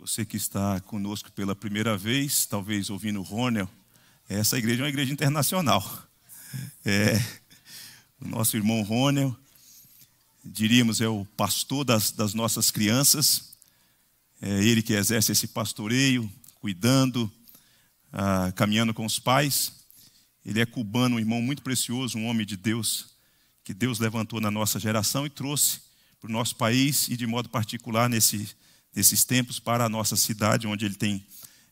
Você que está conosco pela primeira vez, talvez ouvindo o Ronel, essa igreja é uma igreja internacional. É, o nosso irmão Ronel, diríamos, é o pastor das, das nossas crianças. É ele que exerce esse pastoreio, cuidando, ah, caminhando com os pais. Ele é cubano, um irmão muito precioso, um homem de Deus, que Deus levantou na nossa geração e trouxe para o nosso país e, de modo particular, nesse desses tempos para a nossa cidade, onde ele tem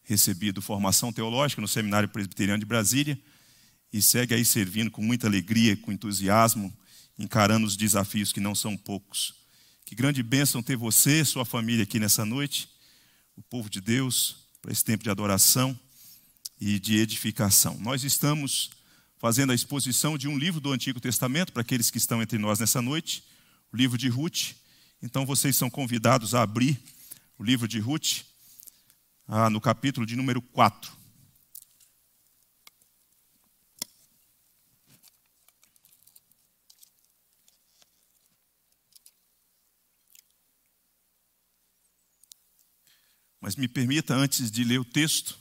recebido formação teológica no Seminário Presbiteriano de Brasília e segue aí servindo com muita alegria, com entusiasmo, encarando os desafios que não são poucos. Que grande bênção ter você, sua família aqui nessa noite, o povo de Deus, para esse tempo de adoração e de edificação. Nós estamos fazendo a exposição de um livro do Antigo Testamento para aqueles que estão entre nós nessa noite, o livro de Ruth. Então vocês são convidados a abrir o livro de Ruth, ah, no capítulo de número 4. Mas me permita, antes de ler o texto,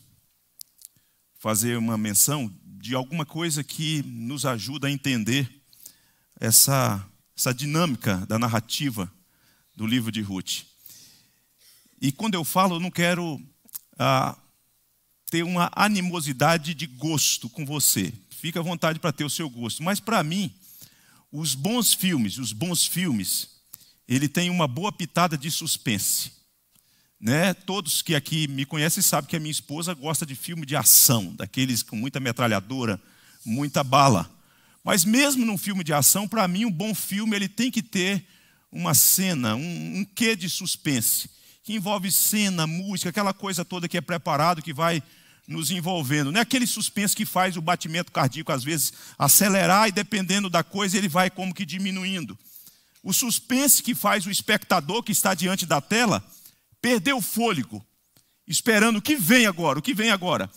fazer uma menção de alguma coisa que nos ajuda a entender essa, essa dinâmica da narrativa do livro de Ruth. E quando eu falo, eu não quero ah, ter uma animosidade de gosto com você. Fica à vontade para ter o seu gosto. Mas para mim, os bons filmes, os bons filmes, ele tem uma boa pitada de suspense. Né? Todos que aqui me conhecem sabem que a minha esposa gosta de filme de ação, daqueles com muita metralhadora, muita bala. Mas mesmo num filme de ação, para mim, um bom filme ele tem que ter uma cena, um, um quê de suspense que envolve cena, música, aquela coisa toda que é preparado, que vai nos envolvendo. Não é aquele suspense que faz o batimento cardíaco, às vezes, acelerar e dependendo da coisa, ele vai como que diminuindo. O suspense que faz o espectador que está diante da tela perder o fôlego, esperando o que vem agora, o que vem agora.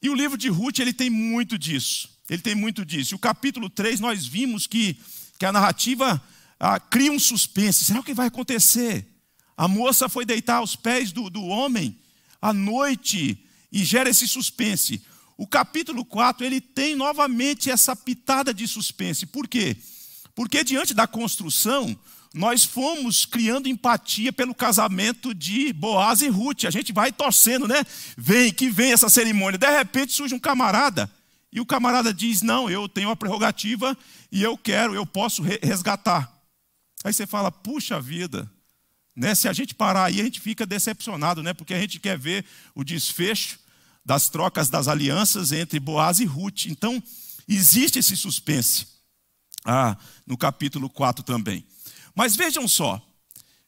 E o livro de Ruth, ele tem muito disso. Ele tem muito disso. E o capítulo 3, nós vimos que, que a narrativa ah, cria um suspense. Será o que vai acontecer? A moça foi deitar aos pés do, do homem à noite e gera esse suspense. O capítulo 4, ele tem novamente essa pitada de suspense. Por quê? Porque diante da construção, nós fomos criando empatia pelo casamento de Boaz e Ruth. A gente vai torcendo, né? Vem que vem essa cerimônia. De repente surge um camarada e o camarada diz: Não, eu tenho uma prerrogativa e eu quero, eu posso resgatar. Aí você fala: Puxa vida, né? Se a gente parar aí, a gente fica decepcionado, né? porque a gente quer ver o desfecho das trocas das alianças entre Boaz e Ruth. Então, existe esse suspense ah, no capítulo 4 também. Mas vejam só,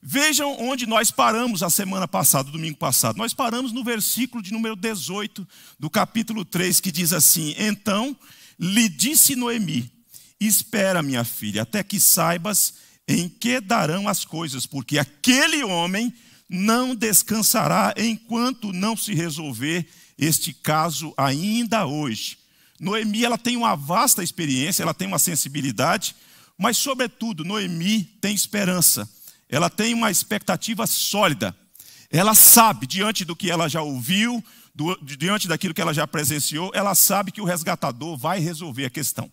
vejam onde nós paramos a semana passada, domingo passado. Nós paramos no versículo de número 18 do capítulo 3, que diz assim: Então lhe disse Noemi: Espera, minha filha, até que saibas em que darão as coisas, porque aquele homem não descansará enquanto não se resolver este caso ainda hoje. Noemi, ela tem uma vasta experiência, ela tem uma sensibilidade, mas sobretudo Noemi tem esperança. Ela tem uma expectativa sólida. Ela sabe diante do que ela já ouviu, diante daquilo que ela já presenciou, ela sabe que o resgatador vai resolver a questão.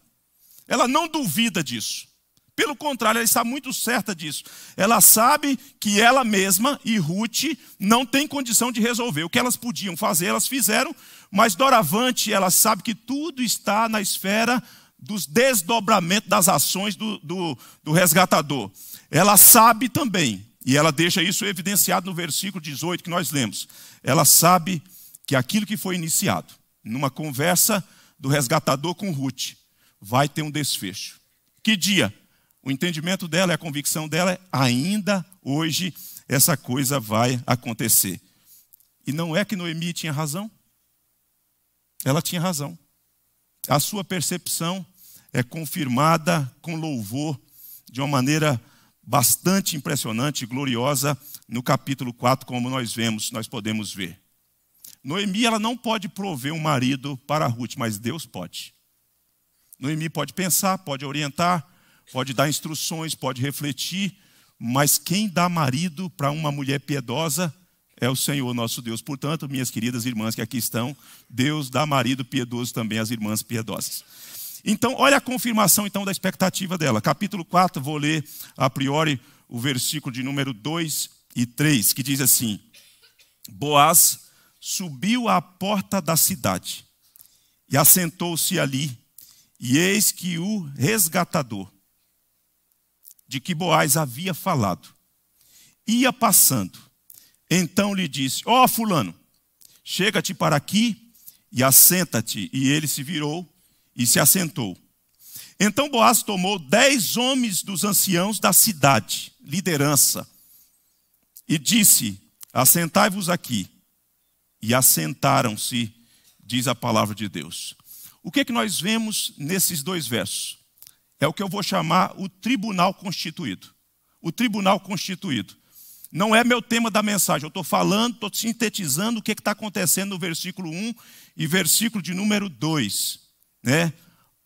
Ela não duvida disso. Pelo contrário, ela está muito certa disso. Ela sabe que ela mesma e Ruth não tem condição de resolver. O que elas podiam fazer, elas fizeram, mas doravante ela sabe que tudo está na esfera dos desdobramentos das ações do, do, do resgatador. Ela sabe também, e ela deixa isso evidenciado no versículo 18 que nós lemos. Ela sabe que aquilo que foi iniciado, numa conversa do resgatador com Ruth, vai ter um desfecho. Que dia? o entendimento dela, a convicção dela, ainda hoje essa coisa vai acontecer. E não é que Noemi tinha razão? Ela tinha razão. A sua percepção é confirmada com louvor de uma maneira bastante impressionante e gloriosa no capítulo 4, como nós vemos, nós podemos ver. Noemi, ela não pode prover um marido para Ruth, mas Deus pode. Noemi pode pensar, pode orientar, pode dar instruções, pode refletir, mas quem dá marido para uma mulher piedosa é o Senhor nosso Deus. Portanto, minhas queridas irmãs que aqui estão, Deus dá marido piedoso também às irmãs piedosas. Então, olha a confirmação então da expectativa dela. Capítulo 4, vou ler a priori o versículo de número 2 e 3, que diz assim: Boaz subiu à porta da cidade e assentou-se ali, e eis que o resgatador, de que Boaz havia falado. Ia passando. Então lhe disse: Ó oh, fulano, chega-te para aqui e assenta-te. E ele se virou e se assentou. Então Boaz tomou dez homens dos anciãos da cidade, liderança, e disse: Assentai-vos aqui. E assentaram-se, diz a palavra de Deus. O que é que nós vemos nesses dois versos? É o que eu vou chamar o tribunal constituído. O tribunal constituído. Não é meu tema da mensagem, eu estou falando, estou sintetizando o que é está acontecendo no versículo 1 e versículo de número 2. Né?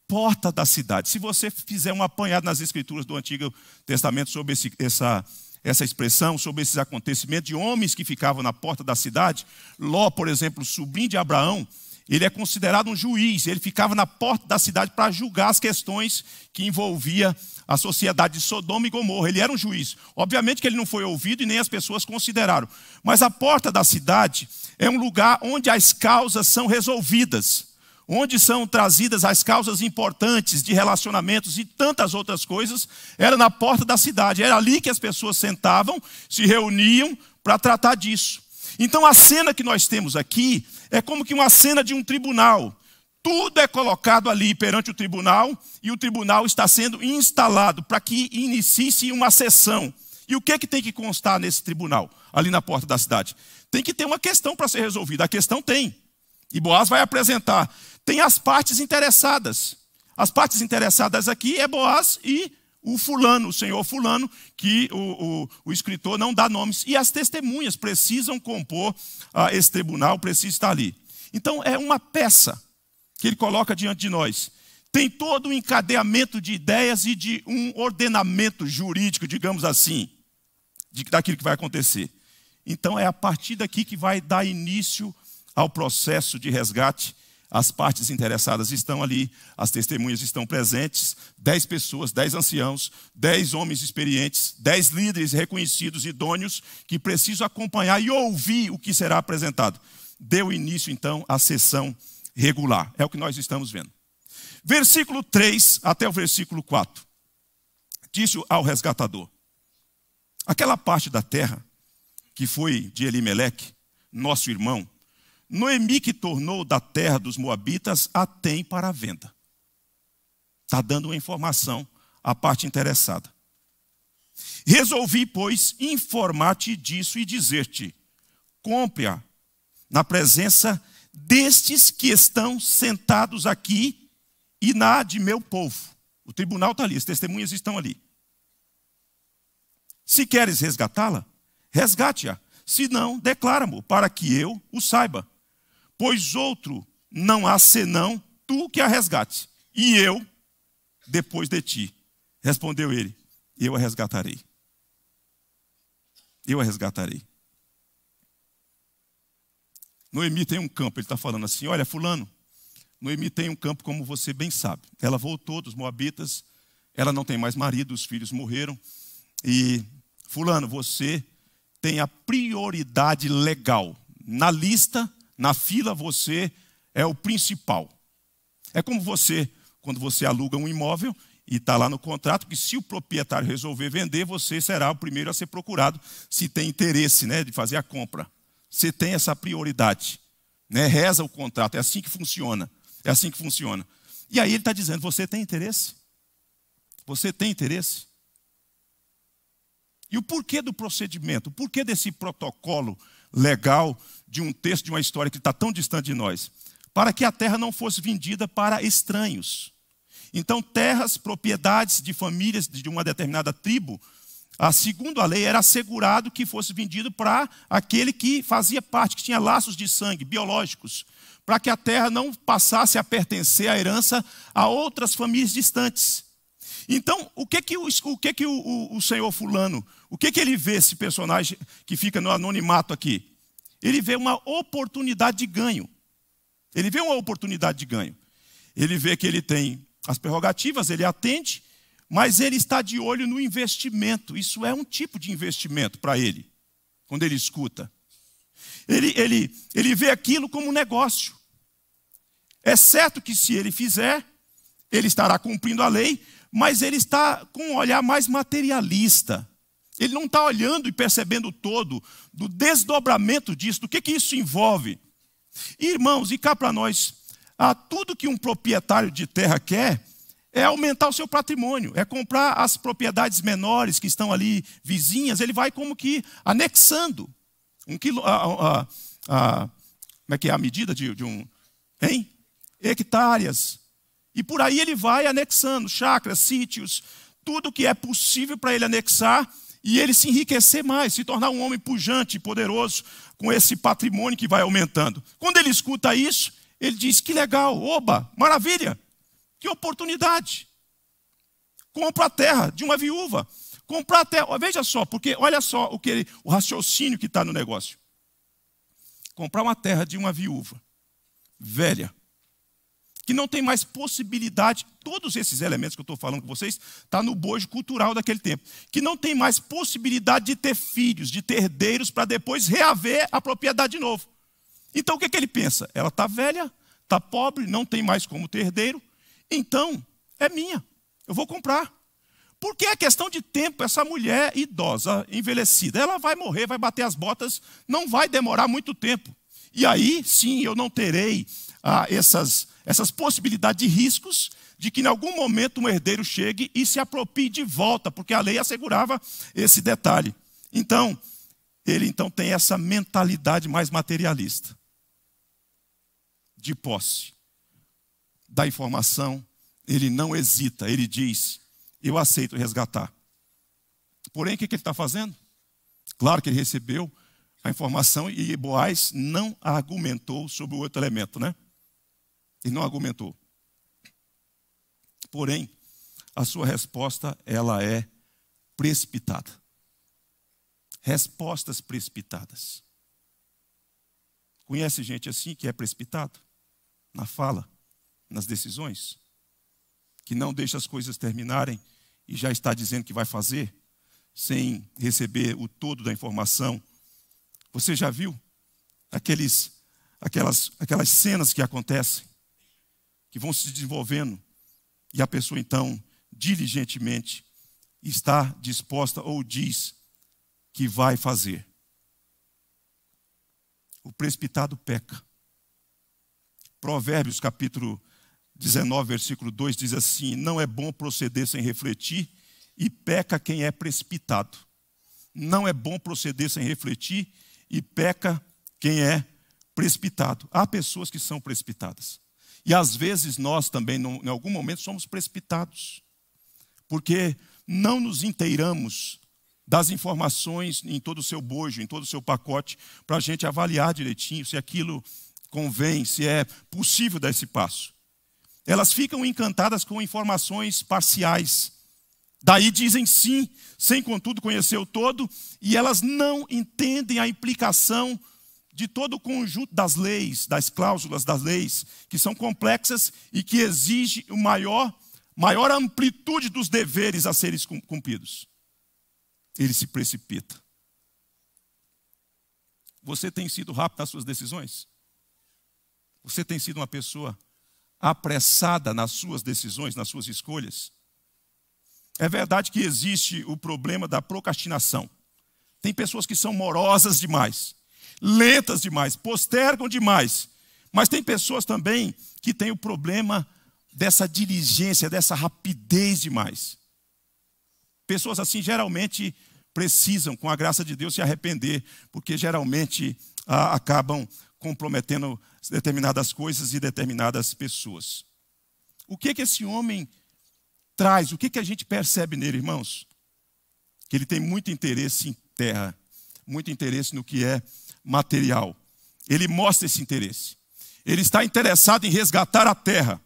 Porta da cidade. Se você fizer um apanhado nas escrituras do Antigo Testamento sobre esse, essa, essa expressão, sobre esses acontecimentos de homens que ficavam na porta da cidade, Ló, por exemplo, sobrinho de Abraão, ele é considerado um juiz, ele ficava na porta da cidade para julgar as questões que envolvia a sociedade de Sodoma e Gomorra. Ele era um juiz. Obviamente que ele não foi ouvido e nem as pessoas consideraram. Mas a porta da cidade é um lugar onde as causas são resolvidas, onde são trazidas as causas importantes de relacionamentos e tantas outras coisas. Era na porta da cidade, era ali que as pessoas sentavam, se reuniam para tratar disso. Então a cena que nós temos aqui é como que uma cena de um tribunal. Tudo é colocado ali perante o tribunal e o tribunal está sendo instalado para que inicie uma sessão. E o que é que tem que constar nesse tribunal, ali na porta da cidade? Tem que ter uma questão para ser resolvida. A questão tem. E Boaz vai apresentar. Tem as partes interessadas. As partes interessadas aqui é Boaz e o fulano, o senhor fulano, que o, o, o escritor não dá nomes. E as testemunhas precisam compor ah, esse tribunal, precisa estar ali. Então é uma peça que ele coloca diante de nós. Tem todo um encadeamento de ideias e de um ordenamento jurídico, digamos assim, de, daquilo que vai acontecer. Então é a partir daqui que vai dar início ao processo de resgate as partes interessadas estão ali, as testemunhas estão presentes, dez pessoas, dez anciãos, dez homens experientes, dez líderes reconhecidos, idôneos, que precisam acompanhar e ouvir o que será apresentado. Deu início, então, à sessão regular. É o que nós estamos vendo. Versículo 3 até o versículo 4. Disse ao resgatador: Aquela parte da terra que foi de Elimeleque, nosso irmão, Noemi, que tornou da terra dos Moabitas, a tem para a venda. Está dando uma informação à parte interessada. Resolvi, pois, informar-te disso e dizer-te: compre-a na presença destes que estão sentados aqui e na de meu povo. O tribunal está ali, as testemunhas estão ali. Se queres resgatá-la, resgate-a. Se não, declara-mo, para que eu o saiba pois outro não há senão tu que a resgate, e eu depois de ti. Respondeu ele: Eu a resgatarei. Eu a resgatarei. Noemi tem um campo, ele está falando assim: Olha, Fulano, Noemi tem um campo, como você bem sabe. Ela voltou dos Moabitas, ela não tem mais marido, os filhos morreram. E, Fulano, você tem a prioridade legal na lista na fila você é o principal. É como você, quando você aluga um imóvel e está lá no contrato, que se o proprietário resolver vender, você será o primeiro a ser procurado, se tem interesse né, de fazer a compra. Você tem essa prioridade. Né? Reza o contrato, é assim que funciona. É assim que funciona. E aí ele está dizendo: você tem interesse? Você tem interesse? E o porquê do procedimento, o porquê desse protocolo legal de um texto, de uma história que está tão distante de nós, para que a terra não fosse vendida para estranhos. Então, terras, propriedades de famílias de uma determinada tribo, a, segundo a lei, era assegurado que fosse vendido para aquele que fazia parte, que tinha laços de sangue biológicos, para que a terra não passasse a pertencer à herança a outras famílias distantes. Então, o que que o, o que que o, o, o senhor fulano, o que que ele vê esse personagem que fica no anonimato aqui? Ele vê uma oportunidade de ganho. Ele vê uma oportunidade de ganho. Ele vê que ele tem as prerrogativas, ele atende, mas ele está de olho no investimento. Isso é um tipo de investimento para ele, quando ele escuta. Ele, ele, ele vê aquilo como um negócio. É certo que se ele fizer, ele estará cumprindo a lei, mas ele está com um olhar mais materialista. Ele não está olhando e percebendo todo do desdobramento disso, do que, que isso envolve. irmãos, e cá para nós, ah, tudo que um proprietário de terra quer é aumentar o seu patrimônio, é comprar as propriedades menores que estão ali vizinhas, ele vai como que anexando. Um quilo, ah, ah, ah, como é que é a medida de, de um. Hein? hectares E por aí ele vai anexando chacras, sítios, tudo que é possível para ele anexar e ele se enriquecer mais, se tornar um homem pujante poderoso com esse patrimônio que vai aumentando. Quando ele escuta isso, ele diz: Que legal, oba, maravilha, que oportunidade. Compra a terra de uma viúva. Comprar a terra, veja só, porque olha só o, que ele, o raciocínio que está no negócio. Comprar uma terra de uma viúva velha que não tem mais possibilidade, todos esses elementos que eu estou falando com vocês, está no bojo cultural daquele tempo, que não tem mais possibilidade de ter filhos, de ter herdeiros, para depois reaver a propriedade de novo. Então o que, é que ele pensa? Ela está velha, está pobre, não tem mais como ter herdeiro, então é minha, eu vou comprar. Porque é questão de tempo, essa mulher idosa, envelhecida, ela vai morrer, vai bater as botas, não vai demorar muito tempo. E aí, sim, eu não terei ah, essas essas possibilidades de riscos de que em algum momento um herdeiro chegue e se apropie de volta, porque a lei assegurava esse detalhe. Então, ele então tem essa mentalidade mais materialista de posse da informação, ele não hesita, ele diz: Eu aceito resgatar. Porém, o que ele está fazendo? Claro que ele recebeu a informação e Boaz não argumentou sobre o outro elemento, né? e não argumentou. Porém, a sua resposta ela é precipitada. Respostas precipitadas. Conhece gente assim que é precipitado na fala, nas decisões, que não deixa as coisas terminarem e já está dizendo que vai fazer sem receber o todo da informação. Você já viu aqueles aquelas aquelas cenas que acontecem que vão se desenvolvendo e a pessoa então diligentemente está disposta ou diz que vai fazer. O precipitado peca. Provérbios capítulo 19, versículo 2 diz assim: Não é bom proceder sem refletir, e peca quem é precipitado. Não é bom proceder sem refletir, e peca quem é precipitado. Há pessoas que são precipitadas. E às vezes nós também, em algum momento, somos precipitados, porque não nos inteiramos das informações em todo o seu bojo, em todo o seu pacote, para a gente avaliar direitinho se aquilo convém, se é possível dar esse passo. Elas ficam encantadas com informações parciais. Daí dizem sim, sem contudo conhecer o todo, e elas não entendem a implicação de todo o conjunto das leis, das cláusulas das leis, que são complexas e que exige o maior, maior amplitude dos deveres a serem cumpridos. Ele se precipita. Você tem sido rápido nas suas decisões? Você tem sido uma pessoa apressada nas suas decisões, nas suas escolhas? É verdade que existe o problema da procrastinação. Tem pessoas que são morosas demais lentas demais, postergam demais. Mas tem pessoas também que têm o problema dessa diligência, dessa rapidez demais. Pessoas assim geralmente precisam, com a graça de Deus, se arrepender, porque geralmente ah, acabam comprometendo determinadas coisas e determinadas pessoas. O que que esse homem traz? O que que a gente percebe nele, irmãos? Que ele tem muito interesse em terra, muito interesse no que é material. Ele mostra esse interesse. Ele está interessado em resgatar a terra.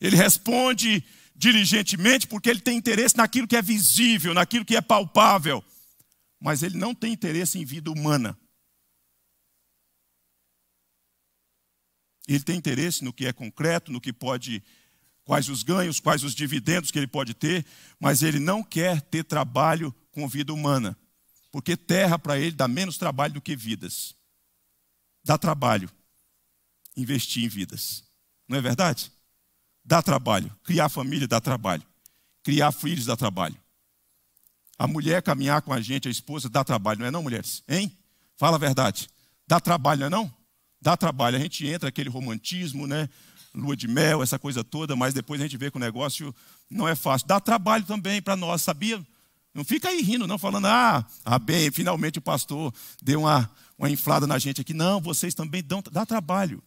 Ele responde diligentemente porque ele tem interesse naquilo que é visível, naquilo que é palpável. Mas ele não tem interesse em vida humana. Ele tem interesse no que é concreto, no que pode quais os ganhos, quais os dividendos que ele pode ter, mas ele não quer ter trabalho com vida humana, porque terra para ele dá menos trabalho do que vidas. Dá trabalho investir em vidas. Não é verdade? Dá trabalho. Criar família dá trabalho. Criar filhos dá trabalho. A mulher caminhar com a gente, a esposa, dá trabalho, não é não, mulheres? Hein? Fala a verdade. Dá trabalho, não é não? Dá trabalho. A gente entra aquele romantismo, né? Lua de mel, essa coisa toda, mas depois a gente vê que o negócio não é fácil. Dá trabalho também para nós, sabia? Não fica aí rindo, não, falando, ah, ah bem, finalmente o pastor deu uma, uma inflada na gente aqui. Não, vocês também dão, dá trabalho.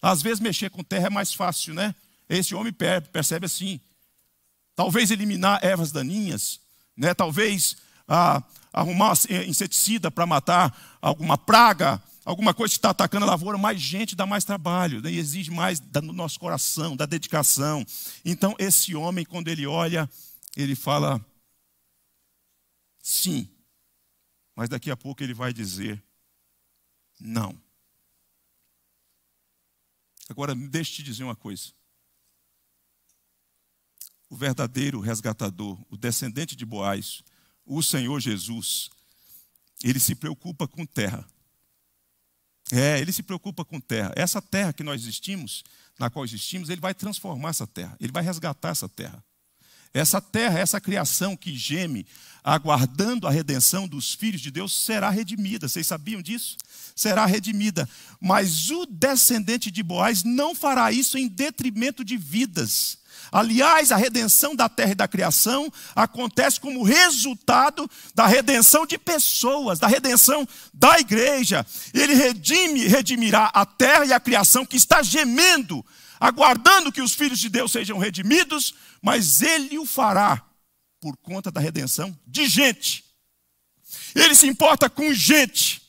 Às vezes mexer com terra é mais fácil, né? Esse homem percebe assim. Talvez eliminar ervas daninhas, né? talvez ah, arrumar inseticida para matar alguma praga, alguma coisa que está atacando a lavoura, mais gente dá mais trabalho, né? exige mais do nosso coração, da dedicação. Então, esse homem, quando ele olha, ele fala sim, mas daqui a pouco ele vai dizer não. Agora, eu te dizer uma coisa. O verdadeiro resgatador, o descendente de Boaz, o Senhor Jesus, ele se preocupa com terra. É, ele se preocupa com terra. Essa terra que nós existimos, na qual existimos, ele vai transformar essa terra, ele vai resgatar essa terra. Essa terra, essa criação que geme, aguardando a redenção dos filhos de Deus, será redimida. Vocês sabiam disso? Será redimida. Mas o descendente de Boaz não fará isso em detrimento de vidas. Aliás, a redenção da terra e da criação acontece como resultado da redenção de pessoas, da redenção da igreja. Ele redime, redimirá a terra e a criação que está gemendo aguardando que os filhos de Deus sejam redimidos, mas ele o fará por conta da redenção de gente. Ele se importa com gente.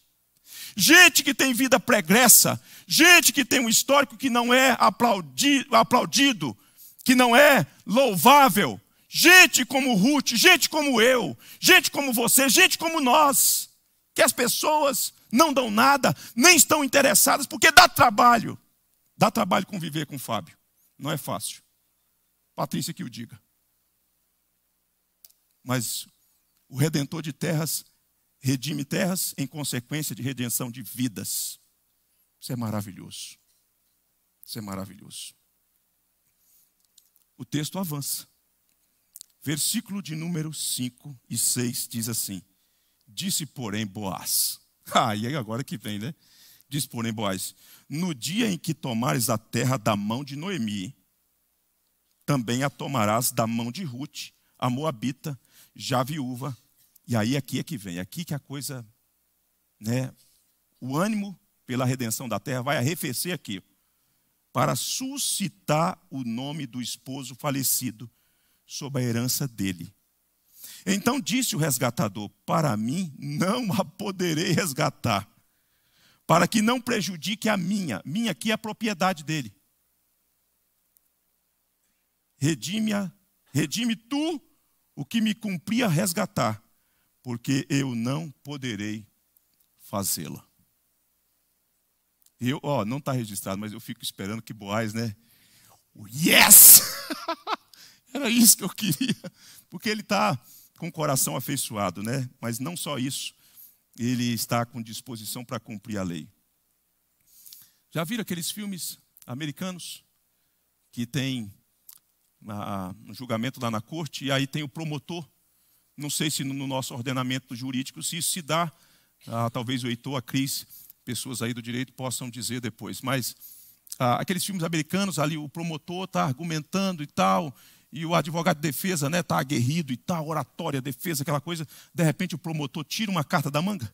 Gente que tem vida pregressa, gente que tem um histórico que não é aplaudido, que não é louvável, gente como Ruth, gente como eu, gente como você, gente como nós, que as pessoas não dão nada, nem estão interessadas, porque dá trabalho. Dá trabalho conviver com o Fábio. Não é fácil. Patrícia que o diga. Mas o redentor de terras redime terras em consequência de redenção de vidas. Isso é maravilhoso. Isso é maravilhoso. O texto avança. Versículo de número 5 e 6 diz assim: Disse, porém, Boaz. Ah, e aí agora que vem, né? Diz, porém, Boaz: No dia em que tomares a terra da mão de Noemi, também a tomarás da mão de Ruth, a moabita, já viúva. E aí aqui é que vem, aqui que a coisa, né, o ânimo pela redenção da terra vai arrefecer aqui, para suscitar o nome do esposo falecido sob a herança dele. Então disse o resgatador: Para mim não a poderei resgatar, para que não prejudique a minha. Minha aqui é a propriedade dele. Redime-a, redime tu o que me cumpria resgatar, porque eu não poderei fazê-la. Eu, ó, não está registrado, mas eu fico esperando que Boaz, né? Yes! Era isso que eu queria, porque ele está com o coração afeiçoado, né? Mas não só isso, ele está com disposição para cumprir a lei. Já viram aqueles filmes americanos que tem no julgamento lá na corte e aí tem o promotor? Não sei se no nosso ordenamento jurídico se isso se dá, ah, talvez o Heitor, a Cris, pessoas aí do direito possam dizer depois, mas ah, aqueles filmes americanos ali, o promotor está argumentando e tal, e o advogado de defesa está né, tá aguerrido e tal, tá, oratória, defesa, aquela coisa. De repente o promotor tira uma carta da manga.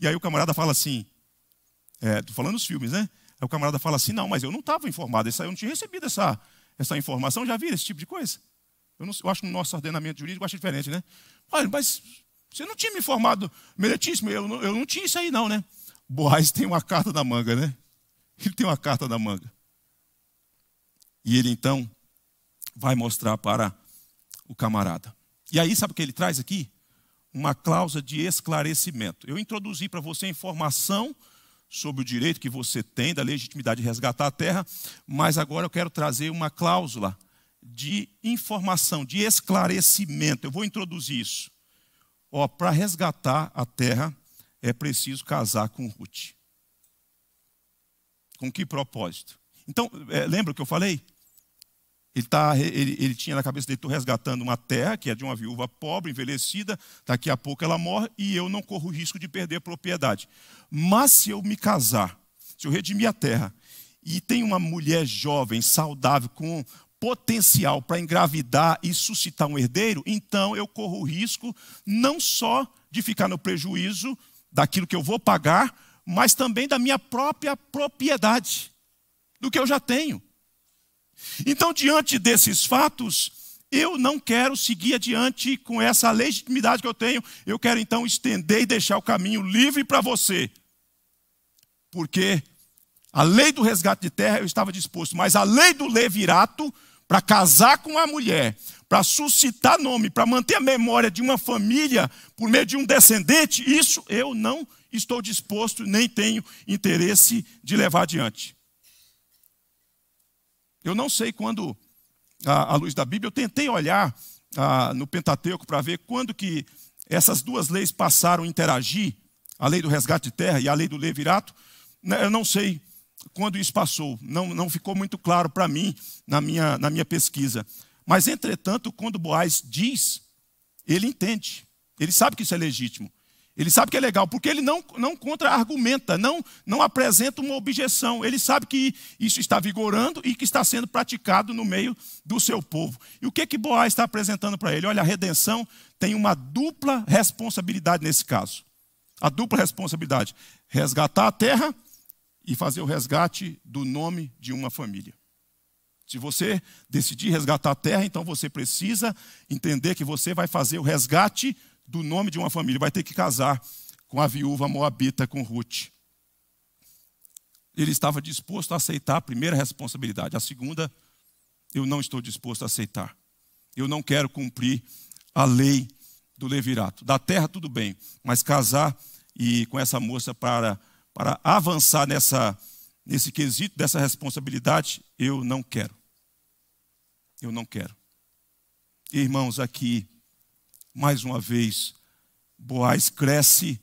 E aí o camarada fala assim: estou é, falando dos filmes, né? Aí o camarada fala assim: não, mas eu não estava informado, eu não tinha recebido essa, essa informação, já vi esse tipo de coisa. Eu, não, eu acho que no nosso ordenamento jurídico acho diferente, né? Olha, mas você não tinha me informado, meritíssimo, eu não, eu não tinha isso aí, não, né? Boaz tem uma carta na manga, né? Ele tem uma carta na manga. E ele então vai mostrar para o camarada. E aí, sabe o que ele traz aqui? Uma cláusula de esclarecimento. Eu introduzi para você informação sobre o direito que você tem da legitimidade de resgatar a terra, mas agora eu quero trazer uma cláusula de informação, de esclarecimento. Eu vou introduzir isso. Ó, para resgatar a terra é preciso casar com Ruth. Com que propósito? Então, é, lembra o que eu falei? Ele, tá, ele, ele tinha na cabeça dele, estou resgatando uma terra que é de uma viúva pobre, envelhecida, daqui a pouco ela morre e eu não corro risco de perder a propriedade. Mas se eu me casar, se eu redimir a terra, e tem uma mulher jovem, saudável, com potencial para engravidar e suscitar um herdeiro, então eu corro o risco não só de ficar no prejuízo daquilo que eu vou pagar, mas também da minha própria propriedade, do que eu já tenho. Então, diante desses fatos, eu não quero seguir adiante com essa legitimidade que eu tenho. Eu quero então estender e deixar o caminho livre para você. Porque a lei do resgate de terra eu estava disposto, mas a lei do levirato para casar com a mulher, para suscitar nome, para manter a memória de uma família por meio de um descendente, isso eu não estou disposto nem tenho interesse de levar adiante. Eu não sei quando, à luz da Bíblia, eu tentei olhar ah, no Pentateuco para ver quando que essas duas leis passaram a interagir, a lei do resgate de terra e a lei do levirato. Né, eu não sei quando isso passou, não, não ficou muito claro para mim na minha, na minha pesquisa. Mas, entretanto, quando Boaz diz, ele entende, ele sabe que isso é legítimo. Ele sabe que é legal, porque ele não, não contra-argumenta, não, não apresenta uma objeção. Ele sabe que isso está vigorando e que está sendo praticado no meio do seu povo. E o que que Boaz está apresentando para ele? Olha, a redenção tem uma dupla responsabilidade nesse caso. A dupla responsabilidade: resgatar a terra e fazer o resgate do nome de uma família. Se você decidir resgatar a terra, então você precisa entender que você vai fazer o resgate do nome de uma família, vai ter que casar com a viúva moabita, com Ruth. Ele estava disposto a aceitar a primeira responsabilidade, a segunda, eu não estou disposto a aceitar. Eu não quero cumprir a lei do levirato. Da terra, tudo bem, mas casar e com essa moça para, para avançar nessa, nesse quesito dessa responsabilidade, eu não quero. Eu não quero. Irmãos, aqui mais uma vez, Boaz cresce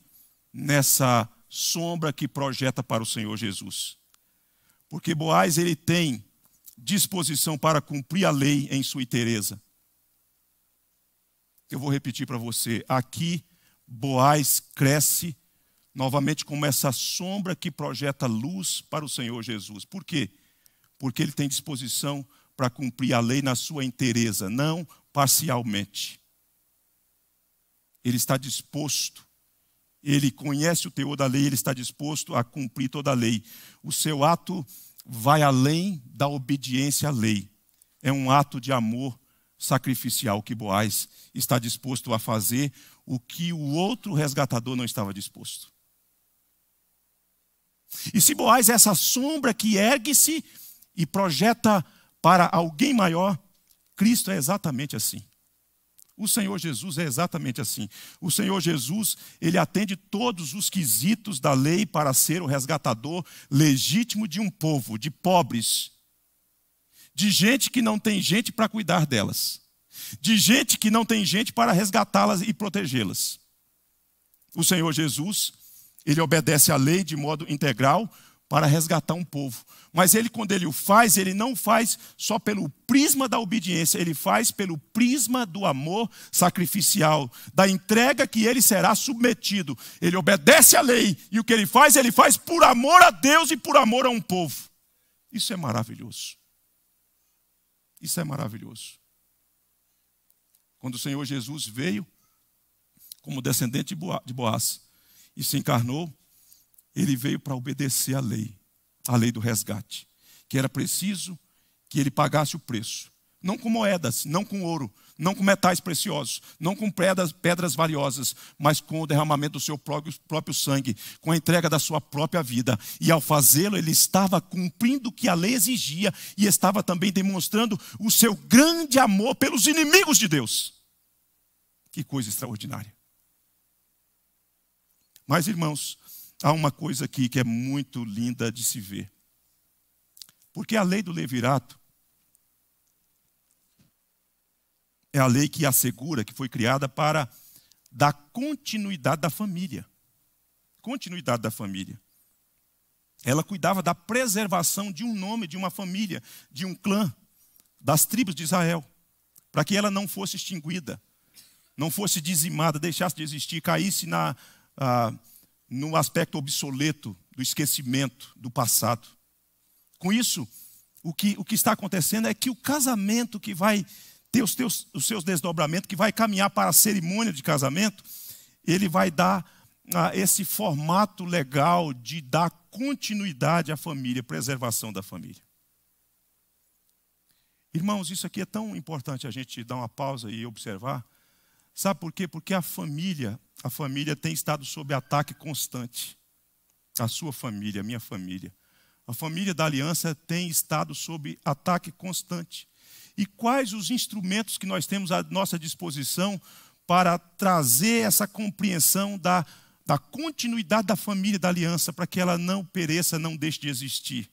nessa sombra que projeta para o Senhor Jesus. Porque Boaz ele tem disposição para cumprir a lei em sua inteireza. Eu vou repetir para você, aqui Boaz cresce novamente como essa sombra que projeta luz para o Senhor Jesus. Por quê? Porque ele tem disposição para cumprir a lei na sua inteireza, não parcialmente ele está disposto, ele conhece o teor da lei, ele está disposto a cumprir toda a lei. O seu ato vai além da obediência à lei. É um ato de amor sacrificial que Boaz está disposto a fazer o que o outro resgatador não estava disposto. E se Boaz é essa sombra que ergue-se e projeta para alguém maior, Cristo é exatamente assim. O Senhor Jesus é exatamente assim. O Senhor Jesus, ele atende todos os quesitos da lei para ser o resgatador legítimo de um povo, de pobres, de gente que não tem gente para cuidar delas, de gente que não tem gente para resgatá-las e protegê-las. O Senhor Jesus, ele obedece à lei de modo integral, para resgatar um povo. Mas ele, quando ele o faz, ele não faz só pelo prisma da obediência, ele faz pelo prisma do amor sacrificial, da entrega que ele será submetido. Ele obedece à lei e o que ele faz, ele faz por amor a Deus e por amor a um povo. Isso é maravilhoso. Isso é maravilhoso. Quando o Senhor Jesus veio como descendente de Boaz e se encarnou, ele veio para obedecer à lei, a lei do resgate, que era preciso que ele pagasse o preço, não com moedas, não com ouro, não com metais preciosos, não com pedras, pedras valiosas, mas com o derramamento do seu próprio, próprio sangue, com a entrega da sua própria vida. E ao fazê-lo, ele estava cumprindo o que a lei exigia e estava também demonstrando o seu grande amor pelos inimigos de Deus. Que coisa extraordinária. Mas, irmãos, há uma coisa aqui que é muito linda de se ver. Porque a lei do levirato é a lei que assegura que foi criada para dar continuidade da família. Continuidade da família. Ela cuidava da preservação de um nome, de uma família, de um clã, das tribos de Israel, para que ela não fosse extinguida, não fosse dizimada, deixasse de existir, caísse na. Ah, no aspecto obsoleto do esquecimento do passado. Com isso, o que, o que está acontecendo é que o casamento que vai ter os, teus, os seus desdobramentos, que vai caminhar para a cerimônia de casamento, ele vai dar ah, esse formato legal de dar continuidade à família, preservação da família. Irmãos, isso aqui é tão importante a gente dar uma pausa e observar. Sabe por quê? Porque a família a família tem estado sob ataque constante. A sua família, a minha família. A família da aliança tem estado sob ataque constante. E quais os instrumentos que nós temos à nossa disposição para trazer essa compreensão da, da continuidade da família da aliança, para que ela não pereça, não deixe de existir?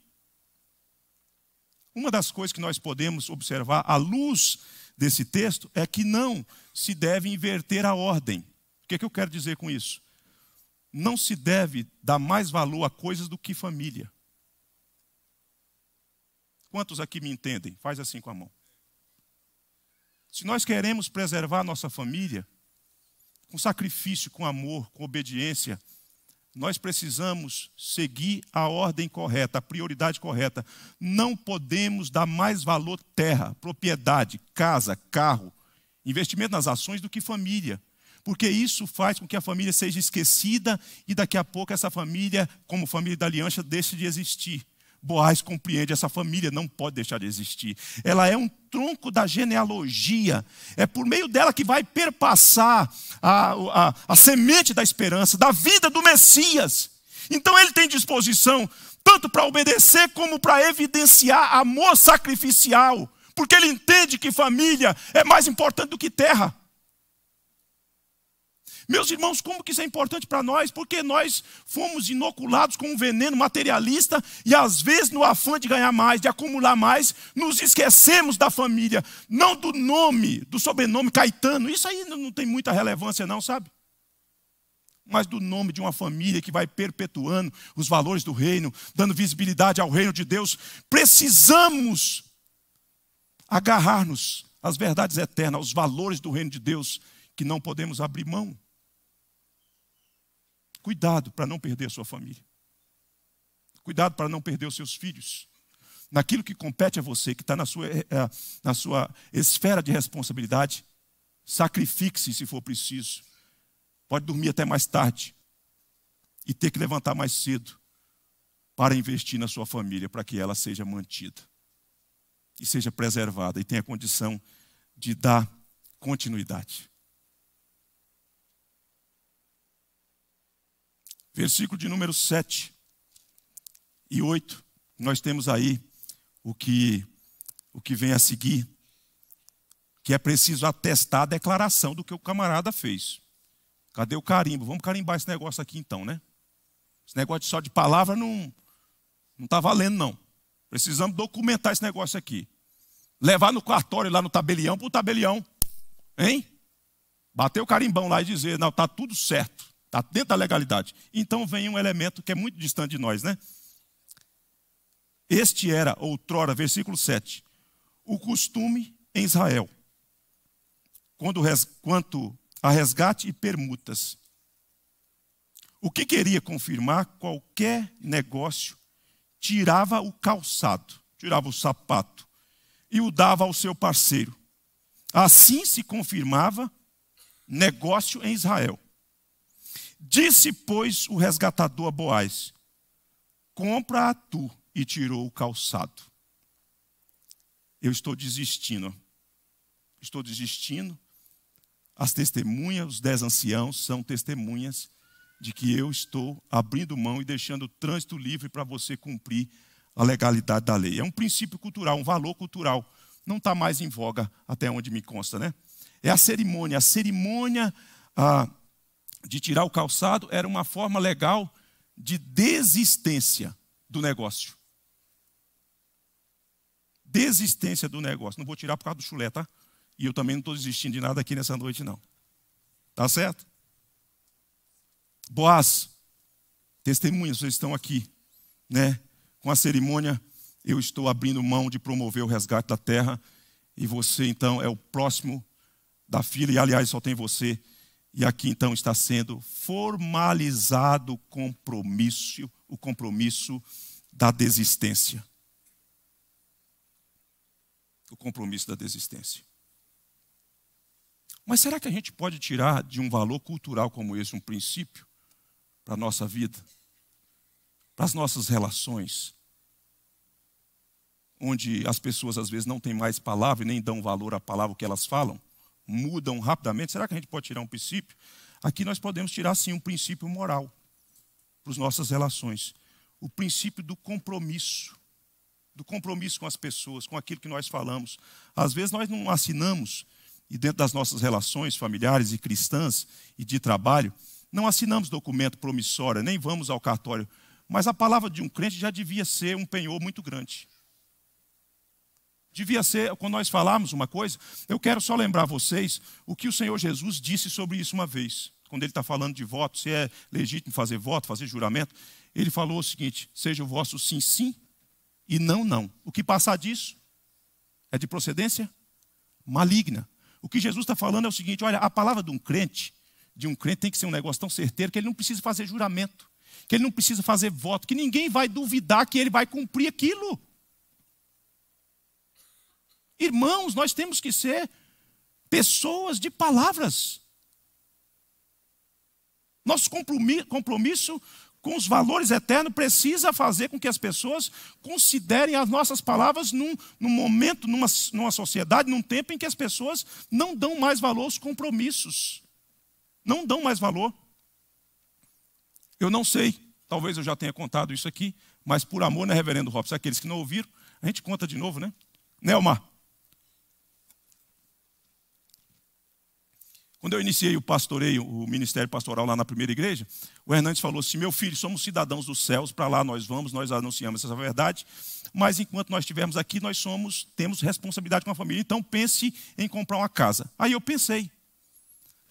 Uma das coisas que nós podemos observar à luz desse texto é que não se deve inverter a ordem que, é que eu quero dizer com isso? Não se deve dar mais valor a coisas do que família. Quantos aqui me entendem? Faz assim com a mão. Se nós queremos preservar nossa família, com sacrifício, com amor, com obediência, nós precisamos seguir a ordem correta, a prioridade correta. Não podemos dar mais valor terra, propriedade, casa, carro, investimento nas ações do que família porque isso faz com que a família seja esquecida e daqui a pouco essa família, como família da aliança, deixe de existir. Boaz compreende, essa família não pode deixar de existir. Ela é um tronco da genealogia. É por meio dela que vai perpassar a, a, a semente da esperança, da vida do Messias. Então ele tem disposição tanto para obedecer como para evidenciar amor sacrificial, porque ele entende que família é mais importante do que terra. Meus irmãos, como que isso é importante para nós? Porque nós fomos inoculados com um veneno materialista e às vezes no afã de ganhar mais, de acumular mais, nos esquecemos da família, não do nome, do sobrenome Caetano. Isso aí não tem muita relevância não, sabe? mas do nome de uma família que vai perpetuando os valores do reino, dando visibilidade ao reino de Deus. Precisamos agarrar-nos às verdades eternas, aos valores do reino de Deus, que não podemos abrir mão. Cuidado para não perder a sua família. Cuidado para não perder os seus filhos. Naquilo que compete a você, que está na sua, eh, eh, na sua esfera de responsabilidade, sacrifique-se se for preciso. Pode dormir até mais tarde e ter que levantar mais cedo para investir na sua família, para que ela seja mantida e seja preservada e tenha condição de dar continuidade. versículo de número 7 e 8, nós temos aí o que, o que vem a seguir, que é preciso atestar a declaração do que o camarada fez. Cadê o carimbo? Vamos carimbar esse negócio aqui então, né? Esse negócio só de palavra não não está valendo não. Precisamos documentar esse negócio aqui. Levar no cartório lá no tabelião para o tabelião, hein? Bater o carimbão lá e dizer, não, está tudo certo. Está dentro da legalidade. Então vem um elemento que é muito distante de nós, né? Este era, outrora, versículo 7, o costume em Israel, quando, quanto a resgate e permutas. O que queria confirmar qualquer negócio tirava o calçado, tirava o sapato e o dava ao seu parceiro. Assim se confirmava negócio em Israel. Disse, pois, o resgatador a Boaz: Compra a tu. E tirou o calçado. Eu estou desistindo. Estou desistindo. As testemunhas, os dez anciãos, são testemunhas de que eu estou abrindo mão e deixando o trânsito livre para você cumprir a legalidade da lei. É um princípio cultural, um valor cultural. Não está mais em voga, até onde me consta, né? É a cerimônia. A cerimônia. A de tirar o calçado era uma forma legal de desistência do negócio. Desistência do negócio. Não vou tirar por causa do chulé, tá? E eu também não estou desistindo de nada aqui nessa noite, não. Tá certo? Boas, testemunhas, vocês estão aqui, né? Com a cerimônia, eu estou abrindo mão de promover o resgate da terra e você, então, é o próximo da fila, e aliás, só tem você e aqui então está sendo formalizado o compromisso, o compromisso da desistência. O compromisso da desistência. Mas será que a gente pode tirar de um valor cultural como esse um princípio para a nossa vida, para as nossas relações, onde as pessoas às vezes não têm mais palavra e nem dão valor à palavra que elas falam? mudam rapidamente, será que a gente pode tirar um princípio? Aqui nós podemos tirar sim um princípio moral para as nossas relações. O princípio do compromisso. Do compromisso com as pessoas, com aquilo que nós falamos. Às vezes nós não assinamos, e dentro das nossas relações familiares e cristãs e de trabalho, não assinamos documento promissório, nem vamos ao cartório. Mas a palavra de um crente já devia ser um penhor muito grande. Devia ser, quando nós falarmos uma coisa, eu quero só lembrar vocês o que o Senhor Jesus disse sobre isso uma vez. Quando ele está falando de voto, se é legítimo fazer voto, fazer juramento, ele falou o seguinte: seja o vosso sim, sim e não, não. O que passar disso é de procedência maligna. O que Jesus está falando é o seguinte: olha, a palavra de um crente, de um crente tem que ser um negócio tão certeiro que ele não precisa fazer juramento, que ele não precisa fazer voto, que ninguém vai duvidar que ele vai cumprir aquilo. Irmãos, nós temos que ser pessoas de palavras. Nosso compromisso com os valores eternos precisa fazer com que as pessoas considerem as nossas palavras num, num momento, numa, numa sociedade, num tempo em que as pessoas não dão mais valor aos compromissos. Não dão mais valor. Eu não sei, talvez eu já tenha contado isso aqui, mas por amor, né, reverendo Robson? Aqueles que não ouviram, a gente conta de novo, né? Né, Quando eu iniciei o pastoreio, o ministério pastoral lá na primeira igreja, o Hernandes falou assim: meu filho, somos cidadãos dos céus, para lá nós vamos, nós anunciamos essa verdade, mas enquanto nós estivermos aqui, nós somos, temos responsabilidade com a família, então pense em comprar uma casa. Aí eu pensei.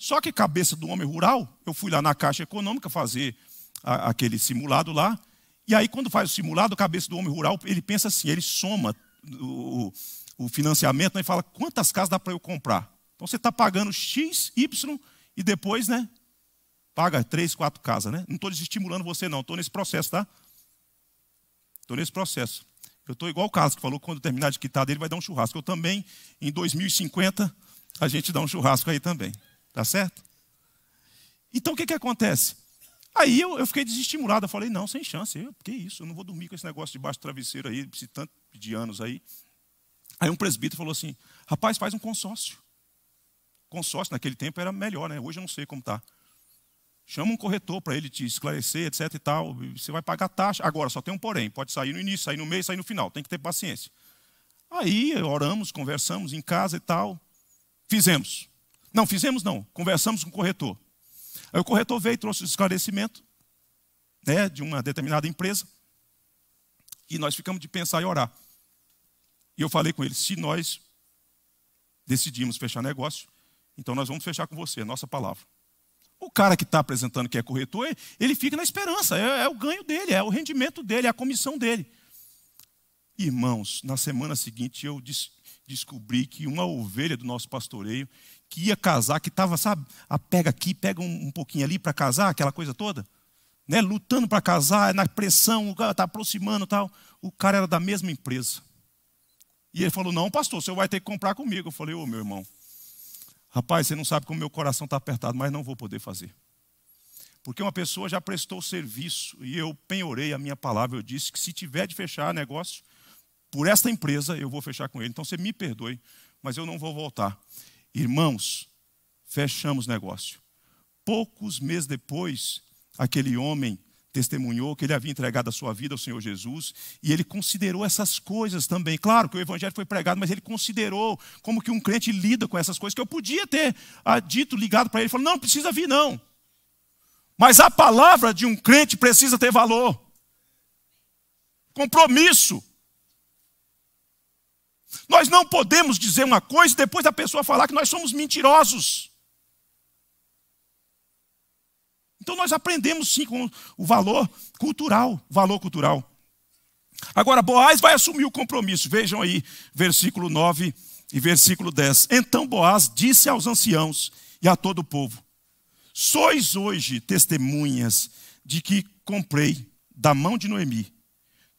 Só que cabeça do homem rural, eu fui lá na Caixa Econômica fazer a, aquele simulado lá, e aí quando faz o simulado, a cabeça do homem rural, ele pensa assim, ele soma o, o financiamento né, e fala, quantas casas dá para eu comprar? Então você está pagando X, Y e depois, né? Paga três, quatro casas, né? Não estou desestimulando você, não. Estou nesse processo, tá? Estou nesse processo. Eu estou igual o Carlos que falou que quando terminar de quitar dele vai dar um churrasco. Eu também, em 2050, a gente dá um churrasco aí também. Tá certo? Então o que, que acontece? Aí eu, eu fiquei desestimulado. Eu falei, não, sem chance. Eu, que isso? Eu não vou dormir com esse negócio debaixo do travesseiro aí, esse tanto de anos aí. Aí um presbítero falou assim: rapaz, faz um consórcio consórcio naquele tempo era melhor, né? Hoje eu não sei como está. Chama um corretor para ele te esclarecer, etc e tal. Você vai pagar taxa. Agora, só tem um porém. Pode sair no início, sair no mês, sair no final. Tem que ter paciência. Aí oramos, conversamos em casa e tal. Fizemos. Não, fizemos não. Conversamos com o corretor. Aí o corretor veio e trouxe o esclarecimento né, de uma determinada empresa. E nós ficamos de pensar e orar. E eu falei com ele: se nós decidimos fechar negócio, então nós vamos fechar com você, nossa palavra. O cara que está apresentando que é corretor, ele fica na esperança, é, é, o ganho dele, é o rendimento dele, é a comissão dele. Irmãos, na semana seguinte eu des descobri que uma ovelha do nosso pastoreio, que ia casar, que estava, sabe, a pega aqui, pega um, um pouquinho ali para casar, aquela coisa toda, né, lutando para casar, na pressão, o cara está aproximando tal. O cara era da mesma empresa. E ele falou: Não, pastor, você vai ter que comprar comigo. Eu falei: Ô, oh, meu irmão, Rapaz, você não sabe como meu coração está apertado, mas não vou poder fazer. Porque uma pessoa já prestou serviço e eu penhorei a minha palavra. Eu disse que se tiver de fechar negócio por esta empresa, eu vou fechar com ele. Então você me perdoe, mas eu não vou voltar. Irmãos, fechamos negócio. Poucos meses depois, aquele homem testemunhou que ele havia entregado a sua vida ao Senhor Jesus e ele considerou essas coisas também. Claro que o evangelho foi pregado, mas ele considerou como que um crente lida com essas coisas que eu podia ter ah, dito, ligado para ele, falou: "Não, não precisa vir não". Mas a palavra de um crente precisa ter valor. Compromisso. Nós não podemos dizer uma coisa e depois a pessoa falar que nós somos mentirosos. Então nós aprendemos sim com o valor cultural, valor cultural. Agora Boaz vai assumir o compromisso. Vejam aí, versículo 9 e versículo 10. Então Boaz disse aos anciãos e a todo o povo: Sois hoje testemunhas de que comprei da mão de Noemi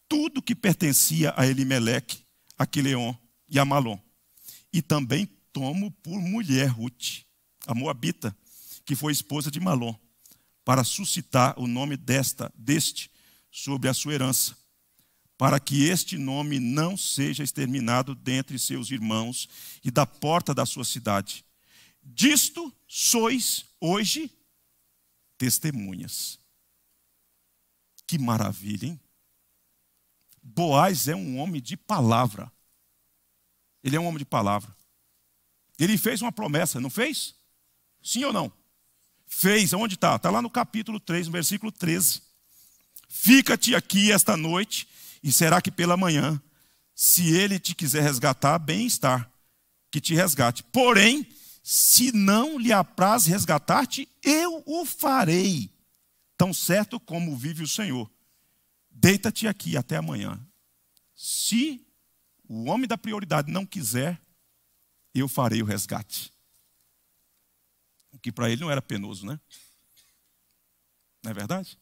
tudo que pertencia a Elimeleque, a Quileon e a Malom. E também tomo por mulher Ruth, a Moabita, que foi esposa de Malom para suscitar o nome desta deste sobre a sua herança, para que este nome não seja exterminado dentre seus irmãos e da porta da sua cidade. Disto sois hoje testemunhas. Que maravilha, hein? Boaz é um homem de palavra. Ele é um homem de palavra. Ele fez uma promessa, não fez? Sim ou não? Fez, onde está? Está lá no capítulo 3, no versículo 13. Fica-te aqui esta noite, e será que pela manhã, se ele te quiser resgatar, bem-estar, que te resgate. Porém, se não lhe apraz resgatar-te, eu o farei, tão certo como vive o Senhor. Deita-te aqui até amanhã. Se o homem da prioridade não quiser, eu farei o resgate. O que para ele não era penoso, né? Não é verdade?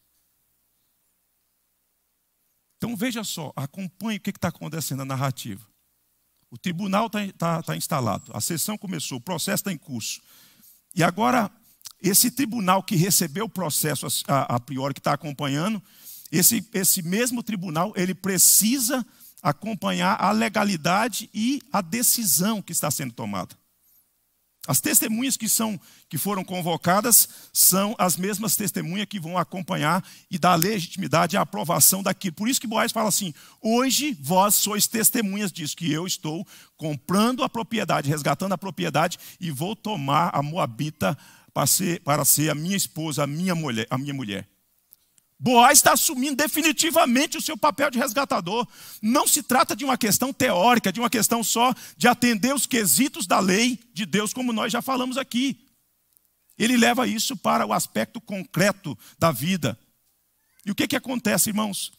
Então veja só, acompanhe o que está acontecendo na narrativa. O tribunal está tá, tá instalado, a sessão começou, o processo está em curso. E agora, esse tribunal que recebeu o processo a, a priori, que está acompanhando, esse, esse mesmo tribunal, ele precisa acompanhar a legalidade e a decisão que está sendo tomada. As testemunhas que, são, que foram convocadas são as mesmas testemunhas que vão acompanhar e dar legitimidade à aprovação daquilo. Por isso que Boaz fala assim: hoje vós sois testemunhas disso, que eu estou comprando a propriedade, resgatando a propriedade e vou tomar a Moabita para ser, para ser a minha esposa, a minha mulher. A minha mulher. Boaz está assumindo definitivamente o seu papel de resgatador. Não se trata de uma questão teórica, de uma questão só de atender os quesitos da lei de Deus, como nós já falamos aqui. Ele leva isso para o aspecto concreto da vida. E o que, que acontece, irmãos?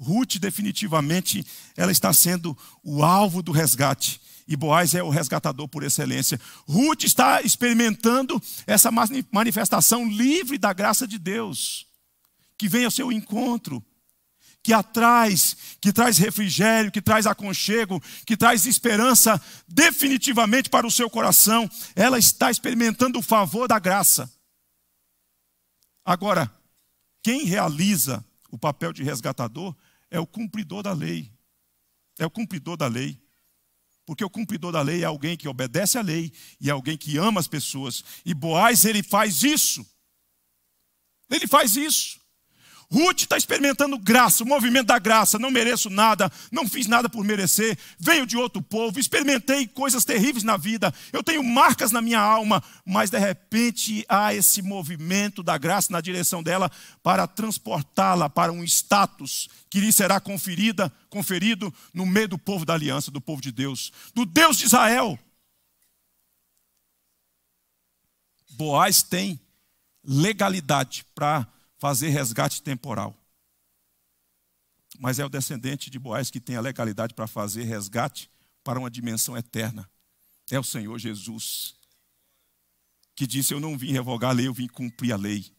Ruth, definitivamente, ela está sendo o alvo do resgate. E Boaz é o resgatador por excelência. Ruth está experimentando essa manifestação livre da graça de Deus que vem ao seu encontro, que atrás, que traz refrigério, que traz aconchego, que traz esperança definitivamente para o seu coração. Ela está experimentando o favor da graça. Agora, quem realiza o papel de resgatador é o cumpridor da lei. É o cumpridor da lei. Porque o cumpridor da lei é alguém que obedece à lei e é alguém que ama as pessoas. E Boaz, ele faz isso. Ele faz isso. Ruth está experimentando graça, o movimento da graça. Não mereço nada, não fiz nada por merecer. Venho de outro povo, experimentei coisas terríveis na vida. Eu tenho marcas na minha alma, mas de repente há esse movimento da graça na direção dela para transportá-la para um status que lhe será conferida, conferido no meio do povo da aliança, do povo de Deus, do Deus de Israel. Boaz tem legalidade para fazer resgate temporal. Mas é o descendente de Boaz que tem a legalidade para fazer resgate para uma dimensão eterna. É o Senhor Jesus que disse: Eu não vim revogar a lei, eu vim cumprir a lei.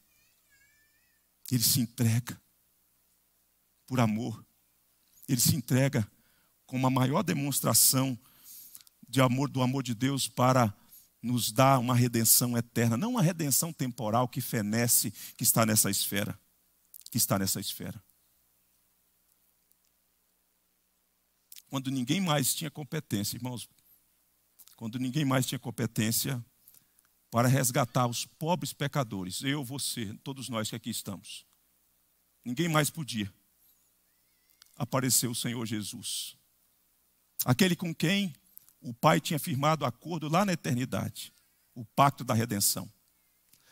Ele se entrega por amor. Ele se entrega com uma maior demonstração de amor do amor de Deus para nos dá uma redenção eterna, não uma redenção temporal que fenece, que está nessa esfera, que está nessa esfera. Quando ninguém mais tinha competência, irmãos, quando ninguém mais tinha competência para resgatar os pobres pecadores, eu, você, todos nós que aqui estamos, ninguém mais podia. Apareceu o Senhor Jesus, aquele com quem o Pai tinha firmado o acordo lá na eternidade, o pacto da redenção.